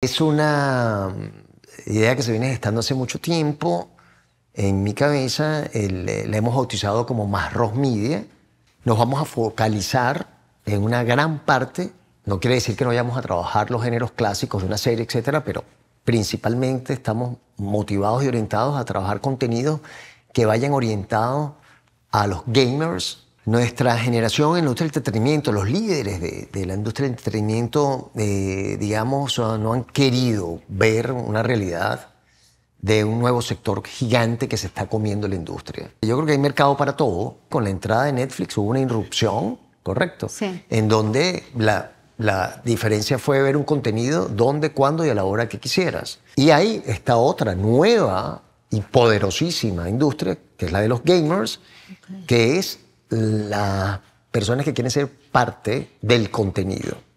Es una mm, idea que se viene gestando hace mucho tiempo. En mi cabeza eh, la hemos bautizado como Marros Media. Nos vamos a focalizar en una gran parte. No quiere decir que no vayamos a trabajar los géneros clásicos de una serie, etcétera, pero principalmente estamos motivados y orientados a trabajar contenidos que vayan orientados a los gamers, nuestra generación en la industria del entretenimiento, los líderes de, la industria del entretenimiento, eh, digamos, ah, no han querido ver una realidad de un nuevo sector gigante que se está comiendo la industria. Yo creo que hay mercado para todo. Con la entrada de Netflix hubo una irrupción, ¿correcto? En donde la, la diferencia fue ver un contenido donde, cuándo y a la hora que quisieras. Y ahí está otra nueva y poderosísima industria, que es la de los gamers, que es las personas que quieren ser parte del contenido.